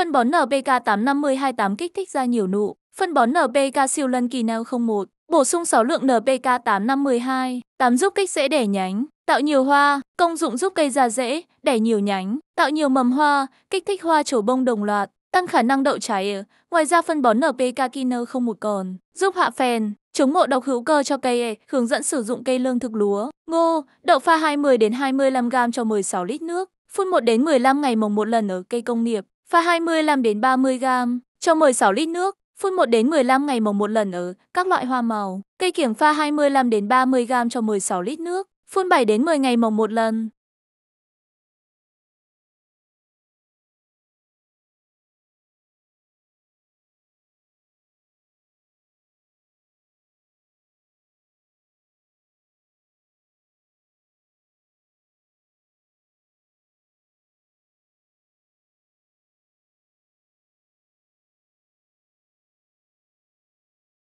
Phân bón npk 85028 kích thích ra nhiều nụ. Phân bón NPK siêu lân kỳ neo 01, bổ sung 6 lượng NPK8512, 8 giúp kích dễ đẻ nhánh, tạo nhiều hoa, công dụng giúp cây ra rễ, đẻ nhiều nhánh, tạo nhiều mầm hoa, kích thích hoa trổ bông đồng loạt, tăng khả năng đậu trái. Ngoài ra phân bón NPK Kino 01 còn giúp hạ phèn, chống ngộ độc hữu cơ cho cây, hướng dẫn sử dụng cây lương thực lúa, ngô, đậu pha 20 đến 25 g cho 16 lít nước, phun 1 đến 15 ngày mồng một lần ở cây công nghiệp pha làm đến 30 gram cho 16 lít nước, phun 1 đến 15 ngày mồng một lần ở các loại hoa màu. Cây kiểng pha làm đến 30 gram cho 16 lít nước, phun 7 đến 10 ngày mồng một lần.